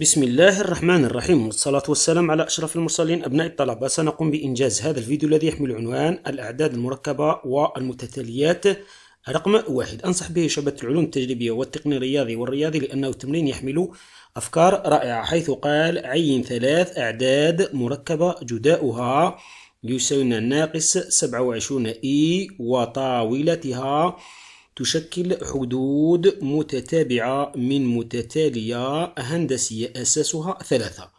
بسم الله الرحمن الرحيم والصلاة والسلام على أشرف المرسلين أبناء الطلبة سنقوم بإنجاز هذا الفيديو الذي يحمل عنوان الأعداد المركبة والمتتاليات رقم واحد أنصح به شعبة العلوم التجريبية والتقني الرياضي والرياضي لأنه التمرين يحمل أفكار رائعة حيث قال عين ثلاث أعداد مركبة جداؤها يساوي ناقص 27 إي وطاولتها تشكل حدود متتابعة من متتالية هندسية أساسها ثلاثة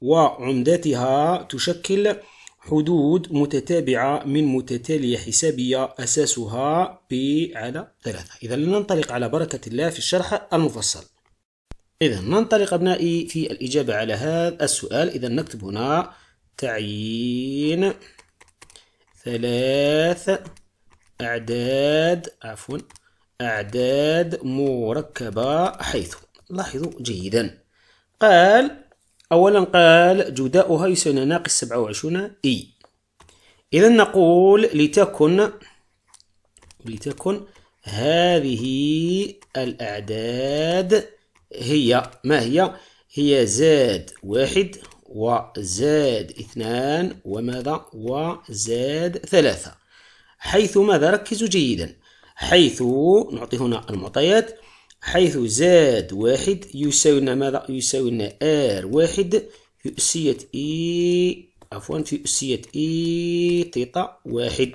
وعمدتها تشكل حدود متتابعة من متتالية حسابية أساسها P على ثلاثة إذا لننطلق على بركة الله في الشرح المفصل إذا ننطلق أبنائي في الإجابة على هذا السؤال إذا نكتب هنا تعيين ثلاث أعداد عفوا أعداد مركبة حيث لاحظوا جيدا قال أولا قال جداؤها يساوي ناقص 27 إي إذا نقول لتكن لتكن هذه الأعداد هي ما هي؟ هي زاد واحد وزاد اثنان وماذا؟ وزاد ثلاثة حيث ماذا ركزوا جيدا حيث نعطي هنا المعطيات حيث زاد واحد يساوي لنا ماذا يساوي لنا ار واحد في أسية اي e، عفوا في أسية اي e، تيتا واحد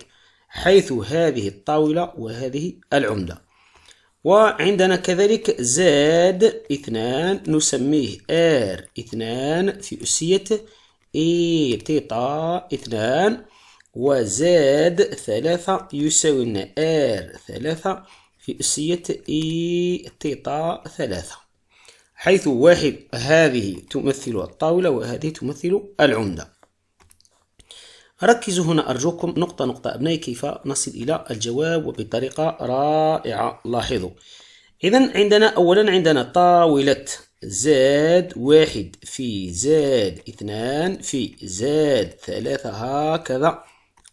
حيث هذه الطاولة وهذه العملة وعندنا كذلك زاد اثنان نسميه ار اثنان في أسية اي e، تيتا اثنان وزاد ثلاثة يساوي لنا آر ثلاثة في أسية إي تيتا ثلاثة حيث واحد هذه تمثل الطاولة وهذه تمثل العمدة ركزوا هنا أرجوكم نقطة نقطة أبنائي كيف نصل إلى الجواب وبطريقة رائعة لاحظوا إذا عندنا أولا عندنا طاولة زاد واحد في زاد اثنان في زاد ثلاثة هكذا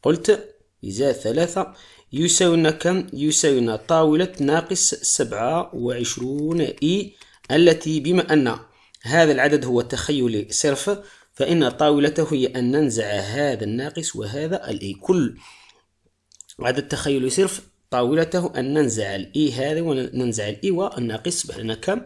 قلت إذا ثلاثة يساوينا كم يساوينا طاولة ناقص سبعة وعشرون إي التي بما أن هذا العدد هو تخيلي صرف فإن طاولته هي أن ننزع هذا الناقص وهذا الإي كل عدد تخيلي صرف طاولته أن ننزع الإي هذا وننزع الإي والناقص بهنا كم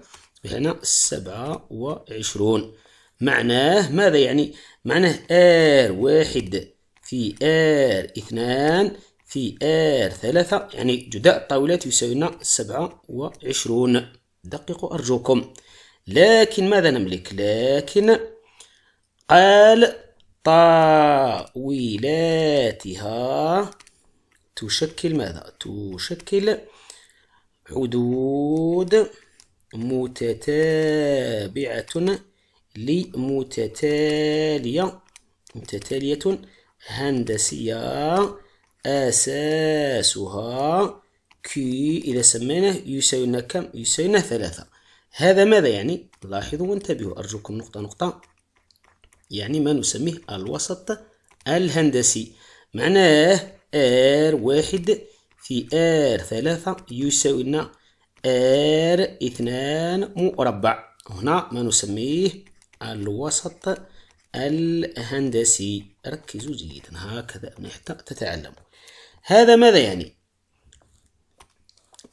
بهنا سبعة وعشرون معناه ماذا يعني معناه ار واحد في آر اثنان في آر ثلاثة يعني جداء الطاولات يساوينا سبعة وعشرون دققوا أرجوكم لكن ماذا نملك لكن قال طاولاتها تشكل ماذا تشكل حدود متتابعة لمتتالية متتالية هندسية أساسها كي إذا سميناه يساوي كم؟ يساوي ثلاثة هذا ماذا يعني؟ لاحظوا وانتبهوا أرجوكم نقطة نقطة يعني ما نسميه الوسط الهندسي معناه R واحد في R ثلاثة يساوي لنا R اثنان مربع هنا ما نسميه الوسط الهندسي ركزوا جيدا هكذا حتى تتعلم هذا ماذا يعني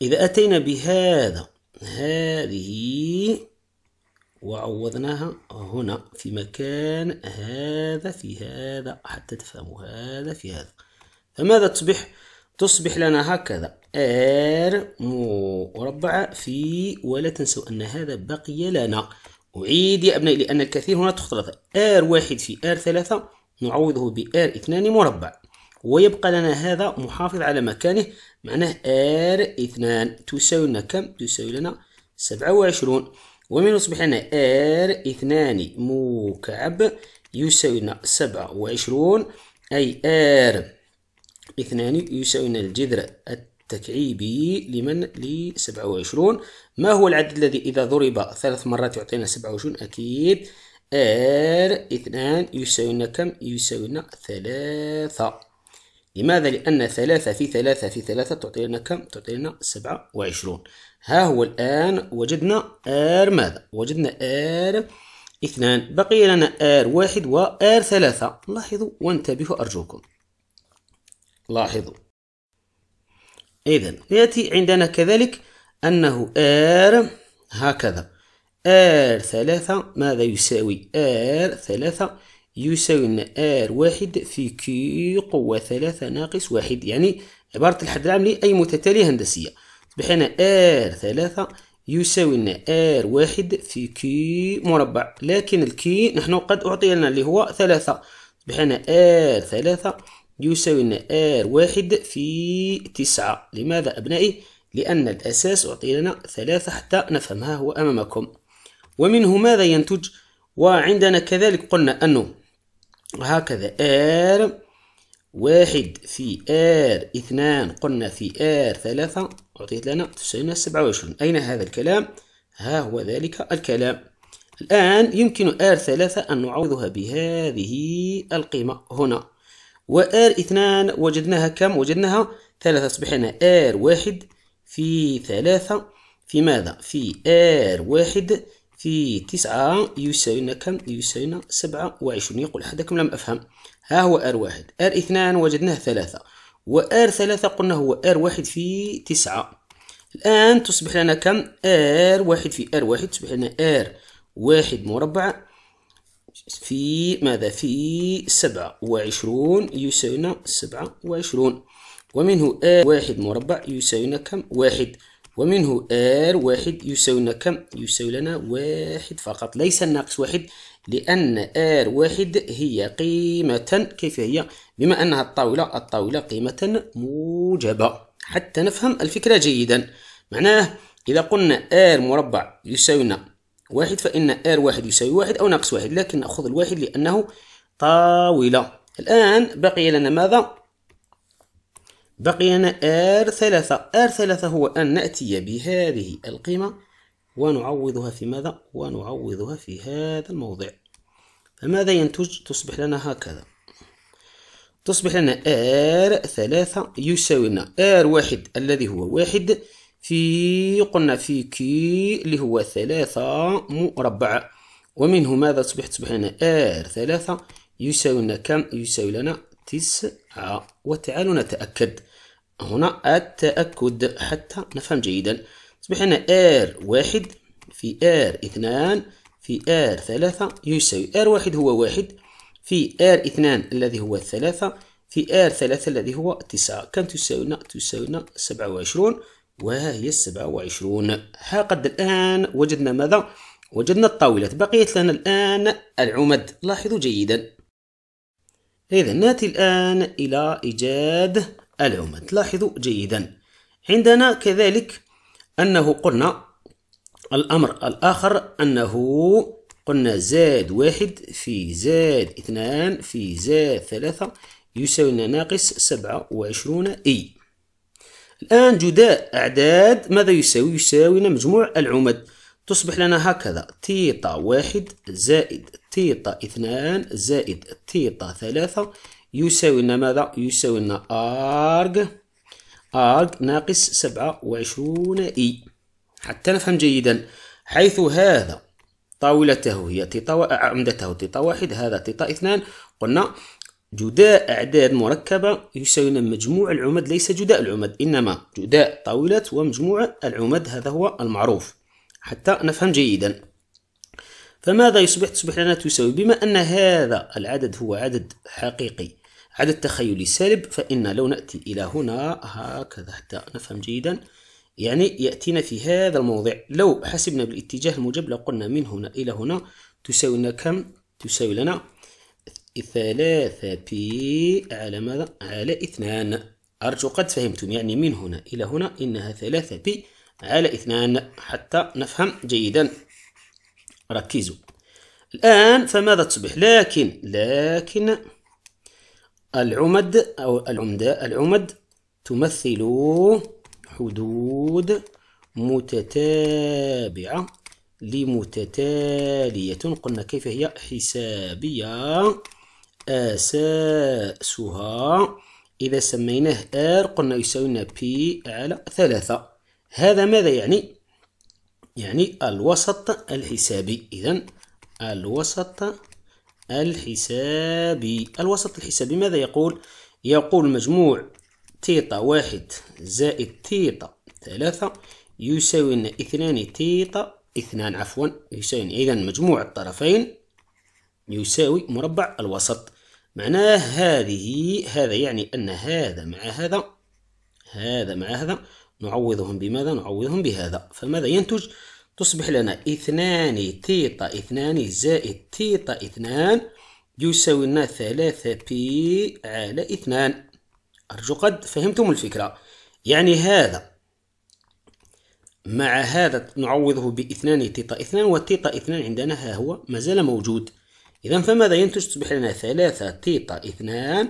إذا أتينا بهذا هذه وعوضناها هنا في مكان هذا في هذا حتى تفهموا هذا في هذا فماذا تصبح؟ تصبح لنا هكذا ار مربع في ولا تنسوا أن هذا بقي لنا أعيد يا أبنائي لأن الكثير هنا تختلط آر واحد في آر ثلاثة نعوضه بآر اثنان مربع ويبقى لنا هذا محافظ على مكانه معناه آر اثنان تساوي لنا كم؟ تساوي لنا سبعة وعشرون ومن يصبح لنا آر اثنان مكعب يساوي لنا سبعة وعشرون أي آر اثنان يساوي لنا الجذر تكعيبي لمن ل 27 ما هو العدد الذي إذا ضرب ثلاث مرات يعطينا 27 أكيد ار اثنان يساوينا كم يساوينا ثلاثة لماذا لأن ثلاثة في ثلاثة في ثلاثة تعطي لنا كم تعطي لنا 27 ها هو الآن وجدنا ار ماذا وجدنا ار اثنان بقي لنا ار واحد وار 3 ثلاثة لاحظوا وانتبهوا أرجوكم لاحظوا إذا يأتي عندنا كذلك أنه R هكذا R ثلاثة ماذا يساوي R ثلاثة يساوي لنا R واحد في Q قوة ثلاثة ناقص واحد يعني عبارة الحد العملي أي متتالية هندسية تصبح لنا R ثلاثة يساوي لنا R واحد في Q مربع لكن الكي نحن قد أعطي لنا اللي هو ثلاثة تصبح لنا R ثلاثة يساوي لنا ار واحد في تسعة لماذا أبنائي؟ لأن الأساس أعطي لنا ثلاثة حتى نفهمها هو أمامكم ومنه ماذا ينتج؟ وعندنا كذلك قلنا أنه هكذا ار واحد في ار اثنان قلنا في ار ثلاثة أعطيت لنا تساوي سبعة وعشرون أين هذا الكلام؟ ها هو ذلك الكلام الآن يمكن ار ثلاثة أن نعوضها بهذه القيمة هنا و ار اثنان وجدناها كم وجدناها ثلاثة أصبح لنا آر واحد في ثلاثة في ماذا في آر واحد في تسعة يساوينا كم يساوينا سبعة وعشرون يقول أحدكم لم أفهم ها هو آر واحد آر اثنان وجدناه ثلاثة و ار ثلاثة قلنا هو آر واحد في تسعة الآن تصبح لنا كم آر واحد في آر واحد تصبح لنا آر واحد مربع في ماذا في سبعة وعشرون يساوينا سبعة وعشرون ومنه آر واحد مربع يساوينا كم واحد ومنه آر واحد يساوينا كم يساوي لنا واحد فقط ليس الناقص واحد لأن آر واحد هي قيمة كيف هي بما أنها الطاولة الطاولة قيمة موجبة حتى نفهم الفكرة جيدا معناه إذا قلنا آر مربع يساوينا واحد فإن r واحد يساوي واحد أو ناقص واحد لكن نأخذ الواحد لأنه طاولة الآن بقي لنا ماذا؟ بقي لنا r ثلاثة r ثلاثة هو أن نأتي بهذه القيمة ونعوضها في ماذا؟ ونعوضها في هذا الموضع فماذا ينتج؟ تصبح لنا هكذا تصبح لنا r ثلاثة يساوي لنا r واحد الذي هو واحد في قلنا في كي اللي هو ثلاثة مربع ومنه ماذا تصبح تصبح لنا ار ثلاثة يساوي لنا كم يساوي لنا تسعة وتعالوا نتأكد هنا التأكد حتى نفهم جيدا تصبح لنا ار واحد في ار اثنان في ار ثلاثة يساوي ار واحد هو واحد في ار اثنان الذي هو ثلاثة في ار ثلاثة الذي هو تسعة كم تساوي لنا تساوي لنا سبعة وعشرون وهي السبعة وعشرون ها قد الآن وجدنا ماذا؟ وجدنا الطاولات بقيت لنا الآن العمد لاحظوا جيدا إذا نأتي الآن إلى إيجاد العمد لاحظوا جيدا عندنا كذلك أنه قلنا الأمر الآخر أنه قلنا زاد واحد في زاد اثنان في زاد ثلاثة يساوي ناقص سبعة وعشرون إي الآن جداء أعداد ماذا يساوي؟ يساوينا مجموع العمد تصبح لنا هكذا تيتا واحد زائد تيتا اثنان زائد تيتا ثلاثة يساوي لنا ماذا؟ يساوي لنا أرج أرج ناقص سبعة وعشرون إي حتى نفهم جيدا حيث هذا طاولته هي تيتا عمدته تيتا واحد هذا تيتا اثنان قلنا جداء أعداد مركبة يساويون مجموع العمد ليس جداء العمد إنما جداء طاولات ومجموع العمد هذا هو المعروف حتى نفهم جيدا فماذا يصبح تصبح لنا تساوي بما أن هذا العدد هو عدد حقيقي عدد تخيلي سالب فإن لو نأتي إلى هنا هكذا حتى نفهم جيدا يعني يأتينا في هذا الموضع لو حسبنا بالاتجاه الموجب لقلنا من هنا إلى هنا تساوي لنا كم تساوي لنا ثلاثة بي على ماذا؟ على اثنان أرجو قد فهمتم يعني من هنا إلى هنا إنها ثلاثة بي على اثنان حتى نفهم جيدا ركزوا الآن فماذا تصبح لكن لكن العمد أو العمدة العمد تمثل حدود متتابعة لمتتالية قلنا كيف هي حسابية أساسها إذا سميناه R قلنا يساوي لنا P على ثلاثة هذا ماذا يعني؟ يعني الوسط الحسابي إذا الوسط الحسابي الوسط الحسابي ماذا يقول؟ يقول مجموع تيتا واحد زائد تيتا ثلاثة يساوي لنا اثنان تيتا اثنان عفوا يساوي إذا مجموع الطرفين يساوي مربع الوسط معناه هذه هذا يعني أن هذا مع هذا هذا مع هذا نعوضهم بماذا نعوضهم بهذا فماذا ينتج تصبح لنا اثنان تيتا اثنان زائد تيتا اثنان يساوي لنا ثلاثة بي على اثنان أرجو قد فهمتم الفكرة يعني هذا مع هذا نعوضه باثنان تيتا اثنان وتيتا اثنان عندنا ها هو مازال موجود إذا فماذا ينتج تصبح لنا ثلاثة تيتا اثنان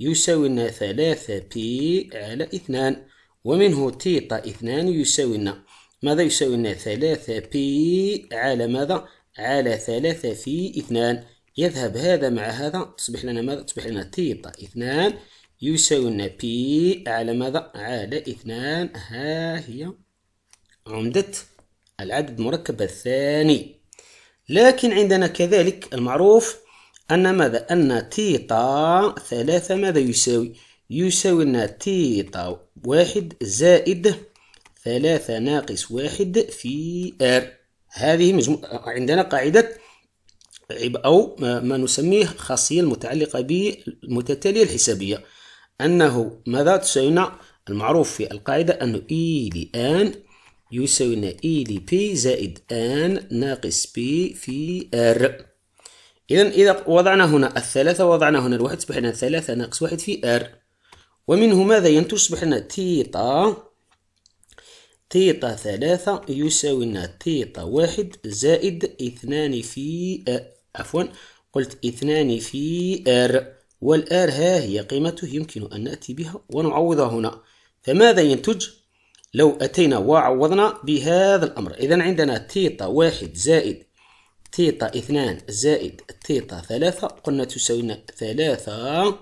يساوي لنا ثلاثة بي على اثنان ومنه تيتا اثنان يساوي لنا ماذا يساوي لنا ثلاثة بي على ماذا على ثلاثة في اثنان يذهب هذا مع هذا تصبح لنا ماذا تصبح لنا تيتا اثنان يساوي لنا بي على ماذا على اثنان ها هي عمدة العدد المركب الثاني لكن عندنا كذلك المعروف أن ماذا أن تيتا ثلاثة ماذا يساوي يساوي لنا تيتا واحد زائد ثلاثة ناقص واحد في ار هذه مجمو... عندنا قاعدة أو ما نسميه خاصية المتعلقة بالمتتالية الحسابية أنه ماذا تساوينا المعروف في القاعدة أنه إي e لآن يساوينا اي e لبي زائد ان ناقص بي في ار إذا إذا وضعنا هنا الثلاثة وضعنا هنا الواحد تصبح لنا ثلاثة ناقص واحد في ار ومنه ماذا ينتج تصبح لنا تيتا تيتا ثلاثة يساوي لنا تيتا واحد زائد اثنان في عفوا قلت اثنان في ار والار ها هي قيمته يمكن أن نأتي بها ونعوضها هنا فماذا ينتج لو أتينا وعوضنا بهذا الأمر إذا عندنا تيتا واحد زائد تيتا اثنان زائد تيتا ثلاثة قلنا تساوي لنا ثلاثة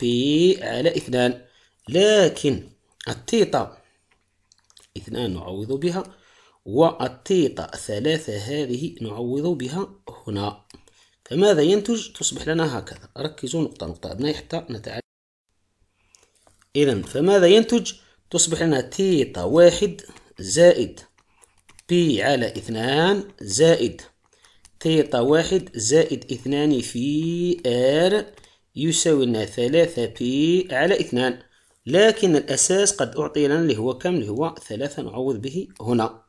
بي على اثنان لكن التيتا اثنان نعوض بها والتيتا ثلاثة هذه نعوض بها هنا فماذا ينتج تصبح لنا هكذا ركزوا نقطة نقطة أبنائي حتى نتعلم إذا فماذا ينتج تصبح لنا تيتا واحد زائد بي على اثنان زائد تيتا واحد زائد اثنان في ار يساوي لنا ثلاثة بي على اثنان لكن الأساس قد أعطي لنا اللي هو كم اللي هو ثلاثة نعوض به هنا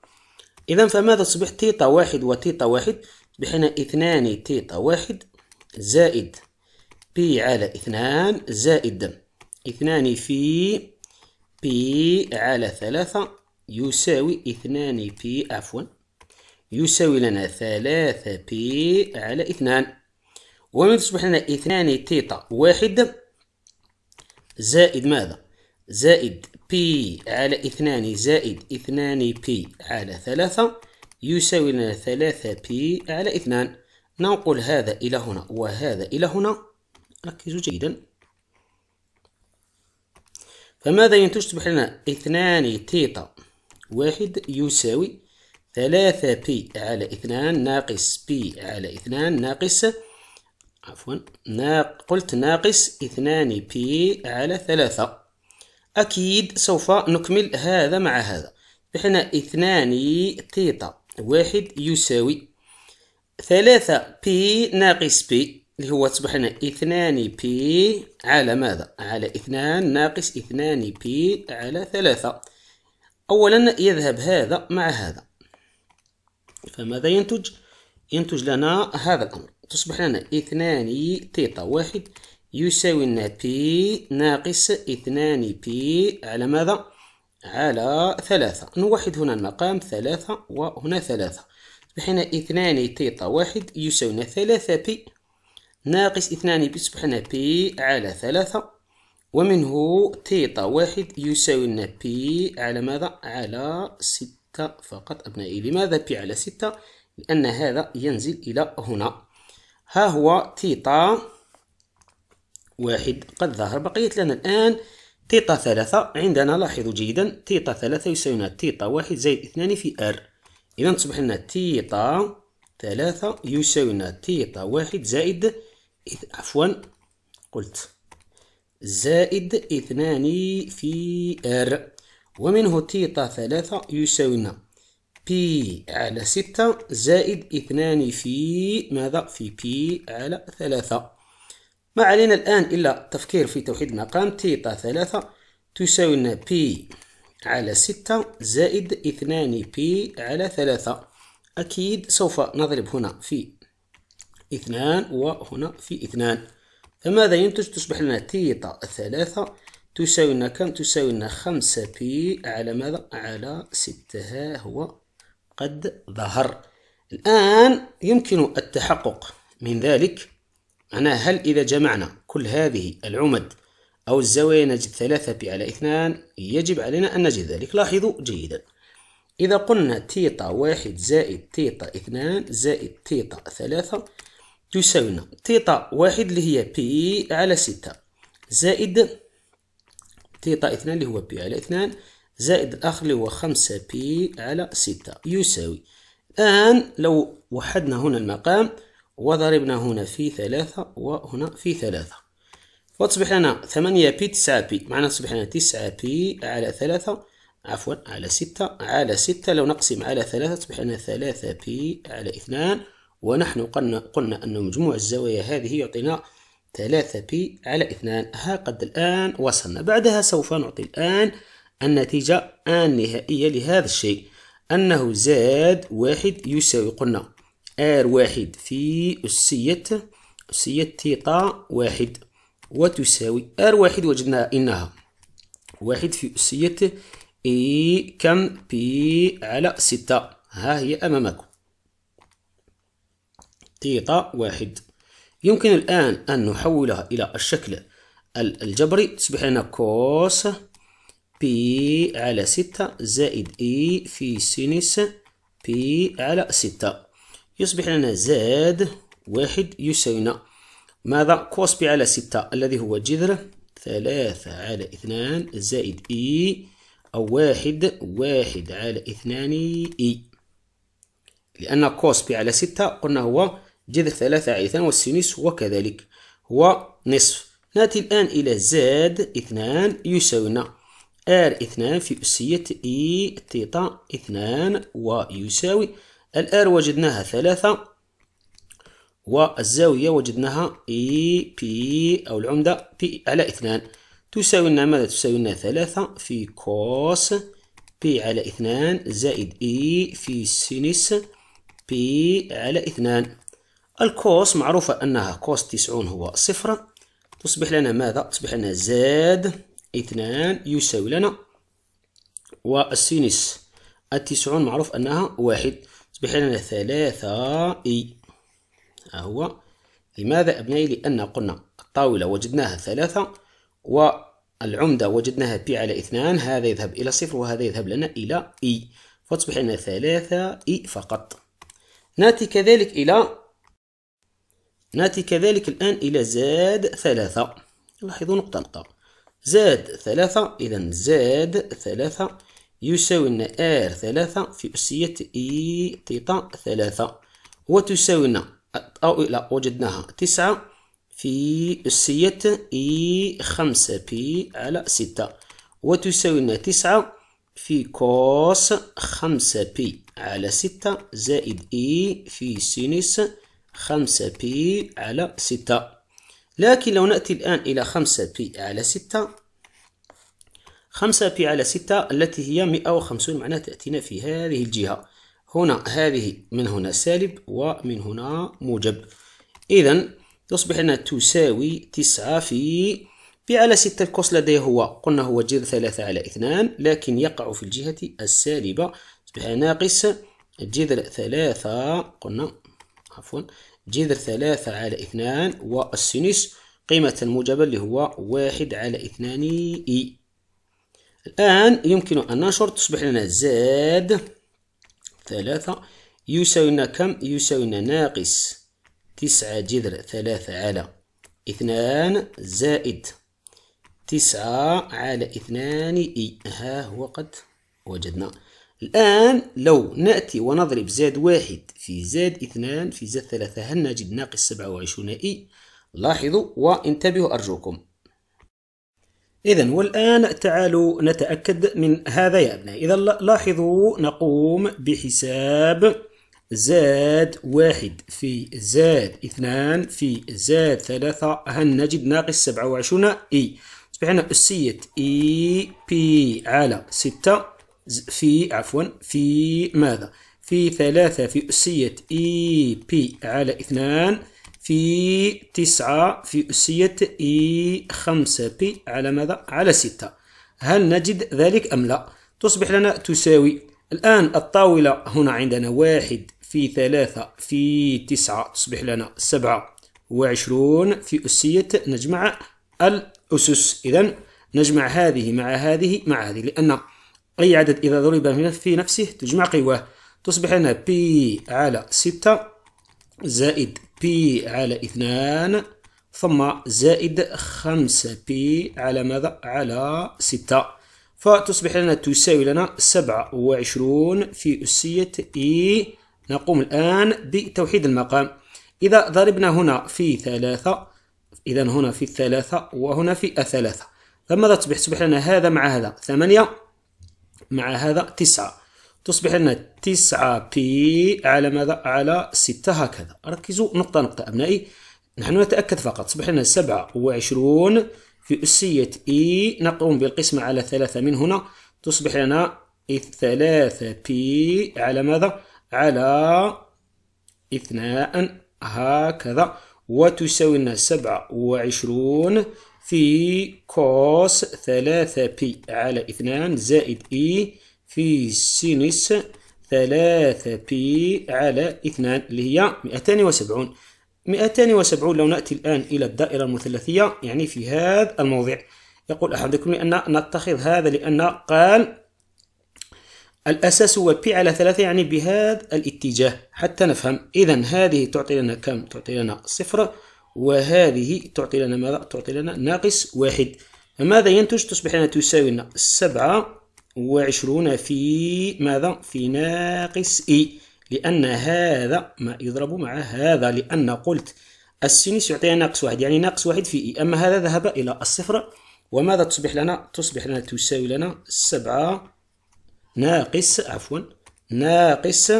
إذا فماذا تصبح تيتا واحد وتيتا واحد بحنا اثنان تيتا واحد زائد بي على اثنان زائد اثنان في بي على ثلاثة يساوي اثنان بي عفوا يساوي لنا ثلاثة بي على اثنان ومن تصبح لنا اثنان تيتا واحد زائد ماذا زائد بي على اثنان زائد اثنان بي على ثلاثة يساوي لنا ثلاثة بي على اثنان ننقل هذا إلى هنا وهذا إلى هنا ركزوا جيدا فماذا ينتج تصبح لنا اثنان تيتا واحد يساوي ثلاثة بي على اثنان ناقص بي على اثنان ناقص عفوا ناق قلت ناقص اثنان بي على ثلاثة أكيد سوف نكمل هذا مع هذا بحنا اثنان تيتا واحد يساوي ثلاثة بي ناقص بي اللي هو تصبح لنا اثنان بي على ماذا على اثنان ناقص اثنان بي على ثلاثة أولا يذهب هذا مع هذا فماذا ينتج ينتج لنا هذا الأمر تصبح لنا اثنان تيتا واحد يساوي لنا بي ناقص اثنان بي على ماذا على ثلاثة نوحد هنا المقام ثلاثة وهنا ثلاثة تصبح لنا اثنان تيتا واحد يساوي لنا ثلاثة بي ناقص اثنان بيصبح لنا بي على ثلاثة ومنه تيتا واحد يساوي لنا بي على ماذا؟ على ستة فقط أبنائي لماذا بي على ستة؟ لأن هذا ينزل إلى هنا ها هو تيتا واحد قد ظهر بقيت لنا الآن تيتا ثلاثة عندنا لاحظوا جيدا تيتا ثلاثة يساوي لنا تيتا واحد زائد اثنان في ار إذا تصبح لنا تيتا ثلاثة يساوي لنا تيتا واحد زائد عفوا قلت زائد اثنان في ار ومنه تيتا ثلاثة يساوينا بي على ستة زائد اثنان في ماذا في بي على ثلاثة ما علينا الآن إلا التفكير في توحيد المقام تيتا ثلاثة تساوينا بي على ستة زائد اثنان بي على ثلاثة أكيد سوف نضرب هنا في اثنان وهنا في اثنان فماذا ينتج تصبح لنا تيتا ثلاثة تساوي لنا كم تساوي لنا خمسة بي على ماذا على ستة ها هو قد ظهر الآن يمكن التحقق من ذلك أنا هل إذا جمعنا كل هذه العمد أو الزوايا نجد ثلاثة بي على اثنان يجب علينا أن نجد ذلك لاحظوا جيدا إذا قلنا تيتا واحد زائد تيتا اثنان زائد تيتا ثلاثة تساوينا تيتا واحد اللي هي بي على ستة زائد تيتا اثنان اللي هو بي على اثنان زائد الآخر اللي هو خمسة بي على ستة يساوي الآن لو وحدنا هنا المقام وضربنا هنا في ثلاثة وهنا في ثلاثة وتصبح لنا ثمانية بي تسعة بي معنا تصبح لنا تسعة بي على ثلاثة عفوا على ستة على ستة لو نقسم على ثلاثة تصبح لنا ثلاثة بي على اثنان ونحن قلنا, قلنا أن مجموع الزوايا هذه يعطينا 3 بي على 2 ها قد الآن وصلنا بعدها سوف نعطي الآن النتيجة النهائية لهذا الشيء أنه زاد واحد يساوي قلنا ار واحد في أسية أسية تيتا واحد وتساوي ار واحد وجدناها إنها واحد في أسية اي كم بي على ستة ها هي أمامكم تيتا واحد يمكن الآن أن نحولها إلى الشكل الجبري تصبح لنا كوس بي على ستة زائد إي e في سينس بي على ستة يصبح لنا زاد واحد يساوينا ماذا كوس بي على ستة الذي هو جذر ثلاثة على اثنان زائد إي e أو واحد واحد على اثنان إي e. لأن كوس بي على ستة قلنا هو جذر ثلاثة عيثان والسينوس وكذلك كذلك هو نصف نأتي الآن إلى زاد اثنان يساوينا ار اثنان في أسية اي e تيتا اثنان ويساوي الار وجدناها ثلاثة والزاوية وجدناها اي e بي أو العمدة بي على اثنان تساوي لنا ماذا تساوي لنا ثلاثة في كوس بي على اثنان زائد اي e في سينس بي على اثنان الكوس معروفة أنها كوس تسعون هو صفر تصبح لنا ماذا؟ تصبح لنا زاد اثنان يساوي لنا والسينس التسعون معروف أنها واحد تصبح لنا ثلاثة إي هو لماذا أبنائي؟ لأن قلنا الطاولة وجدناها ثلاثة والعمدة وجدناها بي على اثنان هذا يذهب إلى صفر وهذا يذهب لنا إلى إي فتصبح لنا ثلاثة إي فقط نأتي كذلك إلى نأتي كذلك الآن إلى زاد ثلاثة لاحظوا نقطة نقطة زاد ثلاثة إذا زاد ثلاثة يساوي لنا ار ثلاثة في أسية اي تيتا ثلاثة وتساوي لنا أو لا وجدناها تسعة في أسية اي خمسة بي على ستة وتساوي لنا تسعة في كوس خمسة بي على ستة زائد اي في سينس خمسة بي على ستة لكن لو نأتي الآن إلى خمسة بي على ستة خمسة بي على ستة التي هي مئة وخمسون معناها تأتينا في هذه الجهة هنا هذه من هنا سالب ومن هنا موجب إذا تصبح أنها تساوي تسعة في بي على ستة الكوس لديه هو قلنا هو جذر ثلاثة على اثنان لكن يقع في الجهة السالبة تصبح ناقص جذر ثلاثة قلنا عفوا جذر ثلاثة على اثنان والسينس قيمة الموجبة اللي هو واحد على اثنان إي e. الآن يمكن أن ننشر تصبح لنا زاد ثلاثة يساوي لنا كم؟ يساوي لنا ناقص تسعة جذر ثلاثة على اثنان زائد تسعة على اثنان إي e. ها هو قد وجدنا الآن لو نأتي ونضرب زاد واحد في زاد اثنان في زاد ثلاثة هل نجد ناقص سبعة وعشرون إي لاحظوا وانتبهوا أرجوكم إذا والآن تعالوا نتأكد من هذا يا أبناء إذا لاحظوا نقوم بحساب زاد واحد في زاد اثنان في زاد ثلاثة هل نجد ناقص سبعة وعشرون إي أصبحنا أسية إي بي على ستة في عفوا في ماذا في ثلاثة في أسية إي بي على اثنان في تسعة في أسية إي خمسة بي على ماذا على ستة هل نجد ذلك أم لا تصبح لنا تساوي الآن الطاولة هنا عندنا واحد في ثلاثة في تسعة تصبح لنا سبعة وعشرون في أسية نجمع الأسس إذا نجمع هذه مع هذه مع هذه لأن أي عدد إذا ضرب في نفسه تجمع قواه تصبح لنا بي على ستة زائد بي على اثنان ثم زائد خمسة بي على ماذا؟ على ستة فتصبح لنا تساوي لنا سبعة وعشرون في أسية إي e. نقوم الآن بتوحيد المقام إذا ضربنا هنا في ثلاثة إذا هنا في الثلاثة وهنا في الثلاثة فماذا تصبح؟ تصبح لنا هذا مع هذا ثمانية مع هذا تسعة تصبح لنا 9 بي على ماذا على 6 هكذا ركزوا نقطة نقطة أبنائي نحن نتأكد فقط تصبح لنا 27 في أسية إي e نقوم بالقسمة على ثلاثة من هنا تصبح لنا 3 بي على ماذا على اثناء هكذا وتساوي لنا 27 في كوس ثلاثة بي على اثنان زائد اي e في سينس ثلاثة بي على اثنان اللي هي مئتان وسبعون مئتان وسبعون لو نأتي الآن إلى الدائرة المثلثية يعني في هذا الموضع يقول أحدكم أن نتخذ هذا لأن قال الأساس هو بي على ثلاثة يعني بهذا الاتجاه حتى نفهم إذا هذه تعطي لنا كم؟ تعطي لنا صفر وهذه تعطي لنا ماذا؟ تعطي لنا ناقص واحد ماذا ينتج؟ تصبح لنا تساوي لنا سبعة وعشرون في ماذا؟ في ناقص إي لأن هذا ما يضرب مع هذا لأن قلت السينيس يعطينا ناقص واحد يعني ناقص واحد في إي أما هذا ذهب إلى الصفر وماذا تصبح لنا؟ تصبح لنا تساوي لنا سبعة ناقص عفوا ناقص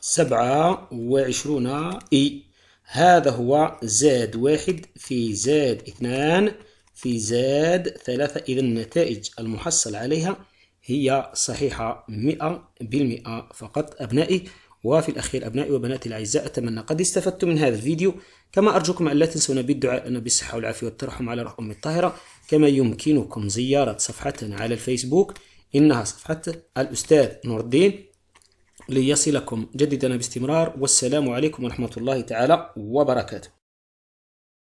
سبعة وعشرون إي هذا هو زاد واحد في زاد اثنان في زاد ثلاثة إذا النتائج المحصل عليها هي صحيحة مئة بالمئة فقط أبنائي وفي الأخير أبنائي وبناتي الأعزاء أتمنى قد استفدتم من هذا الفيديو كما أرجوكم أن لا تنسونا بالدعاء لنا بالصحة والعافية والترحم على روح أمي الطاهرة كما يمكنكم زيارة صفحتنا على الفيسبوك إنها صفحة الأستاذ نور الدين ليصلكم جددا باستمرار والسلام عليكم ورحمة الله تعالى وبركاته